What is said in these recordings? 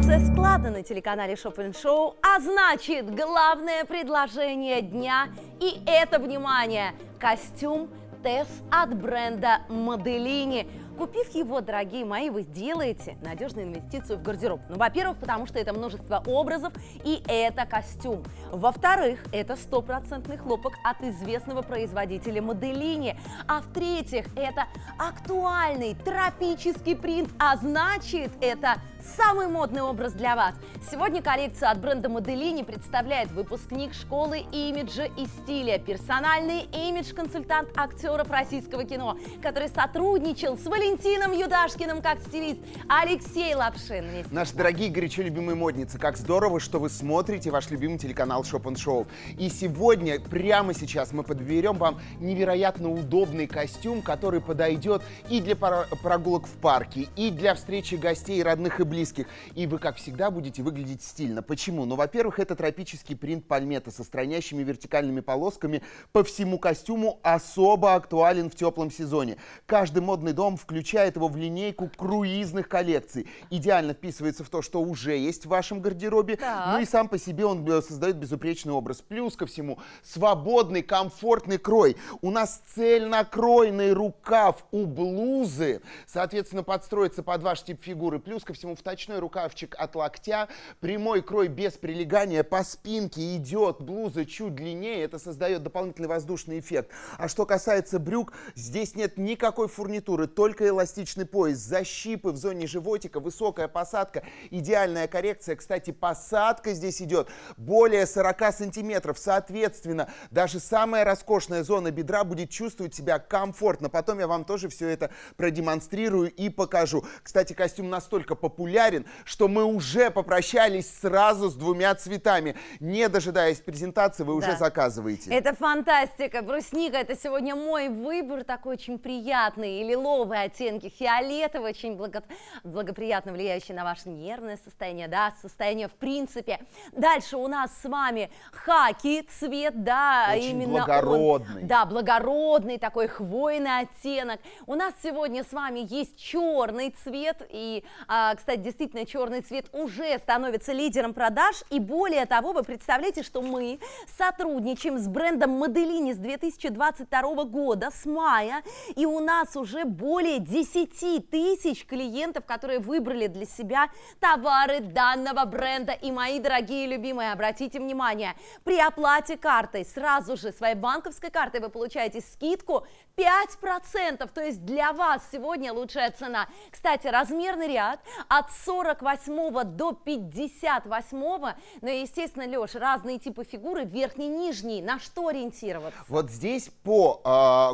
Ситуация складна на телеканале Шоппинг Шоу, а значит, главное предложение дня и это, внимание, костюм Тесс от бренда Моделини – Купив его, дорогие мои, вы сделаете надежную инвестицию в гардероб. Ну, во-первых, потому что это множество образов и это костюм. Во-вторых, это стопроцентный хлопок от известного производителя моделини. А в-третьих, это актуальный тропический принт, а значит, это самый модный образ для вас. Сегодня коллекция от бренда Моделини представляет выпускник школы имиджа и стиля, персональный имидж-консультант актеров российского кино, который сотрудничал с Валентином Валентином Юдашкиным как стилист, Алексей Лапшин. Вместе Наши дорогие горячо любимые модницы, как здорово, что вы смотрите ваш любимый телеканал Шопен Шоу. И сегодня, прямо сейчас, мы подберем вам невероятно удобный костюм, который подойдет и для прогулок в парке, и для встречи гостей, родных и близких. И вы, как всегда, будете выглядеть стильно. Почему? Ну, во-первых, это тропический принт пальмета со странящими вертикальными полосками по всему костюму особо актуален в теплом сезоне. Каждый модный дом включает включает его в линейку круизных коллекций. Идеально вписывается в то, что уже есть в вашем гардеробе. Так. Ну и сам по себе он э, создает безупречный образ. Плюс ко всему, свободный, комфортный крой. У нас цельнокройный рукав у блузы, соответственно, подстроится под ваш тип фигуры. Плюс ко всему, вточной рукавчик от локтя, прямой крой без прилегания по спинке идет, блуза чуть длиннее, это создает дополнительный воздушный эффект. А что касается брюк, здесь нет никакой фурнитуры, только Тонкий эластичный пояс, защипы в зоне животика, высокая посадка, идеальная коррекция. Кстати, посадка здесь идет более 40 сантиметров. Соответственно, даже самая роскошная зона бедра будет чувствовать себя комфортно. Потом я вам тоже все это продемонстрирую и покажу. Кстати, костюм настолько популярен, что мы уже попрощались сразу с двумя цветами. Не дожидаясь презентации, вы да. уже заказываете. Это фантастика. Брусника, это сегодня мой выбор, такой очень приятный и лиловый оттенки фиолетово очень благо... благоприятно влияющие на ваше нервное состояние, да, состояние в принципе. Дальше у нас с вами хаки цвет, да, очень именно благородный. Он, да, благородный такой хвойный оттенок. У нас сегодня с вами есть черный цвет, и, а, кстати, действительно черный цвет уже становится лидером продаж, и более того, вы представляете, что мы сотрудничаем с брендом Моделини с 2022 года, с мая, и у нас уже более более 10 тысяч клиентов, которые выбрали для себя товары данного бренда. И мои дорогие любимые, обратите внимание, при оплате картой сразу же своей банковской картой вы получаете скидку 5%, то есть для вас сегодня лучшая цена. Кстати, размерный ряд от 48 до 58, но, ну естественно, Леш, разные типы фигуры, верхний, нижний, на что ориентироваться? Вот здесь по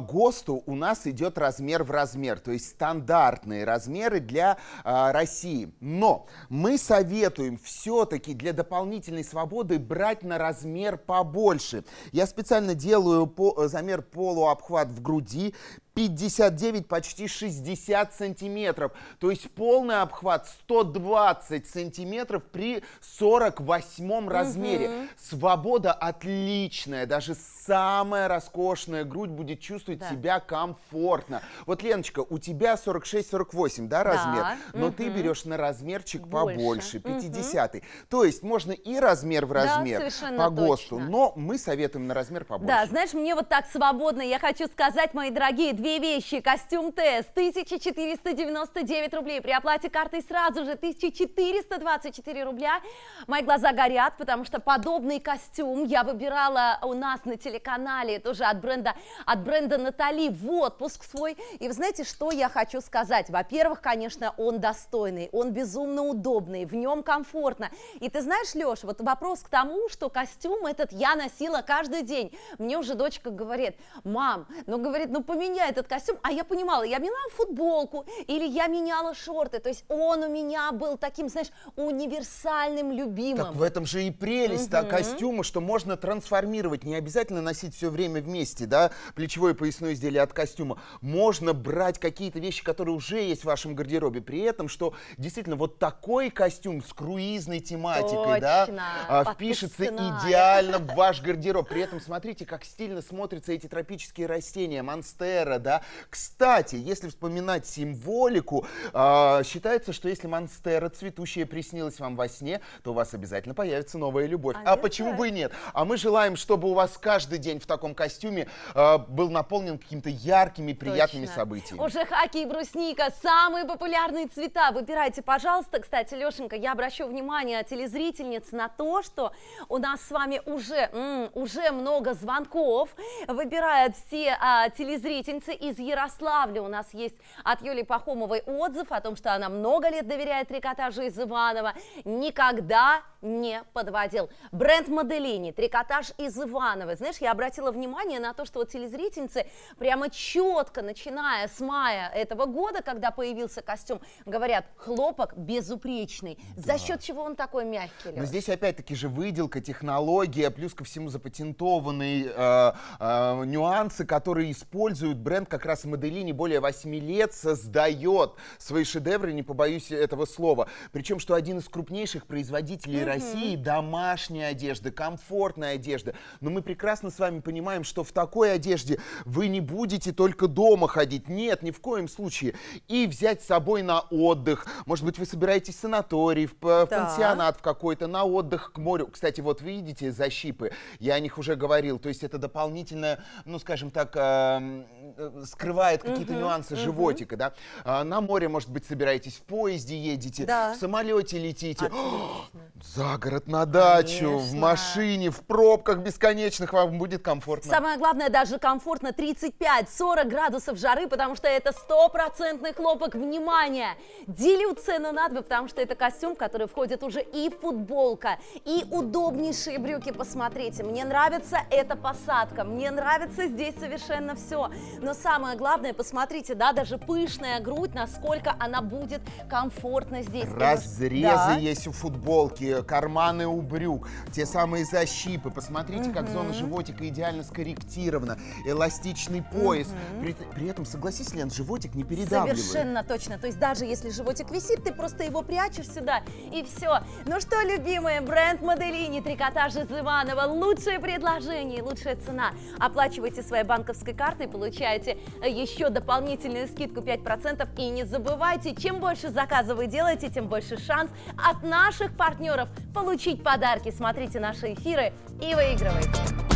э, ГОСТу у нас идет размер в размер, то есть стандартные размеры для а, России. Но мы советуем все-таки для дополнительной свободы брать на размер побольше. Я специально делаю по, э, замер полуобхват в груди, 59, почти 60 сантиметров. То есть полный обхват 120 сантиметров при 48 размере. Угу. Свобода отличная. Даже самая роскошная грудь будет чувствовать да. себя комфортно. Вот, Леночка, у тебя 46-48, да, размер? Да. Но угу. ты берешь на размерчик побольше, 50. Угу. То есть можно и размер в размер да, по ГОСТу, точно. но мы советуем на размер побольше. Да, знаешь, мне вот так свободно, я хочу сказать, мои дорогие, две вещи. Костюм ТЭС 1499 рублей. При оплате картой сразу же 1424 рубля. Мои глаза горят, потому что подобный костюм я выбирала у нас на телеканале, тоже от бренда, от бренда Натали в отпуск свой. И вы знаете, что я хочу сказать? Во-первых, конечно, он достойный, он безумно удобный, в нем комфортно. И ты знаешь, Леш, вот вопрос к тому, что костюм этот я носила каждый день. Мне уже дочка говорит, мам, ну говорит, ну поменяй этот костюм, а я понимала, я меняла футболку или я меняла шорты, то есть он у меня был таким, знаешь, универсальным любимым. Так в этом же и прелесть угу. костюма, что можно трансформировать, не обязательно носить все время вместе, да, плечевое и поясное изделие от костюма. Можно брать какие-то вещи, которые уже есть в вашем гардеробе, при этом, что действительно вот такой костюм с круизной тематикой, Точно. да, впишется идеально в ваш гардероб. При этом смотрите, как стильно смотрятся эти тропические растения, монстера, да. Кстати, если вспоминать символику, э, считается, что если монстера цветущая приснилась вам во сне, то у вас обязательно появится новая любовь. А, а почему бы и нет? А мы желаем, чтобы у вас каждый день в таком костюме э, был наполнен какими-то яркими, приятными Точно. событиями. Уже хаки и брусника – самые популярные цвета. Выбирайте, пожалуйста. Кстати, Лешенька, я обращу внимание телезрительниц на то, что у нас с вами уже, уже много звонков. Выбирают все а, телезрительницы из Ярославля у нас есть от Юли Пахомовой отзыв о том, что она много лет доверяет трикотажу из Иванова. Никогда не подводил. Бренд Моделини, трикотаж из Ивановой. Знаешь, я обратила внимание на то, что вот телезрительницы прямо четко, начиная с мая этого года, когда появился костюм, говорят, хлопок безупречный. Да. За счет чего он такой мягкий? Леш? Но здесь опять-таки же выделка, технология, плюс ко всему запатентованные э, э, нюансы, которые используют бренд как раз Моделини более 8 лет, создает свои шедевры, не побоюсь этого слова. Причем, что один из крупнейших производителей mm-hmm. России, домашняя одежда, комфортная одежда. Но мы прекрасно с вами понимаем, что в такой одежде вы не будете только дома ходить. Нет, ни в коем случае. И взять с собой на отдых. Может быть, вы собираетесь в санаторий, в, в пансионат в какой-то, на отдых к морю. Кстати, вот видите защипы, я о них уже говорил. То есть это дополнительное, ну, скажем так, э, э скрывает какие-то угу, нюансы угу. животика, да. А, на море, может быть, собираетесь в поезде едете, да. в самолете летите. Отлично. За город, на дачу, Конечно. в машине, в пробках бесконечных вам будет комфортно. Самое главное, даже комфортно 35-40 градусов жары, потому что это стопроцентный хлопок. Внимание! Делю цену на два, потому что это костюм, в который входит уже и футболка, и удобнейшие брюки. Посмотрите, мне нравится эта посадка, мне нравится здесь совершенно все. Но самое главное, посмотрите, да, даже пышная грудь, насколько она будет комфортно здесь. Разрезы да. есть у футболки, карманы у брюк, те самые защипы. Посмотрите, угу. как зона животика идеально скорректирована, эластичный пояс. Угу. При, при этом, согласись, Лен, животик не передавливает. Совершенно точно. То есть даже если животик висит, ты просто его прячешь сюда и все. Ну что, любимые, бренд Моделини, трикотаж из Иванова, лучшее предложение, лучшая цена. Оплачивайте своей банковской картой, получаете э, еще дополнительную скидку 5%. И не забывайте, чем больше заказов вы делаете, тем больше шанс от наших партнеров Получить подарки, смотрите наши эфиры и выигрывайте.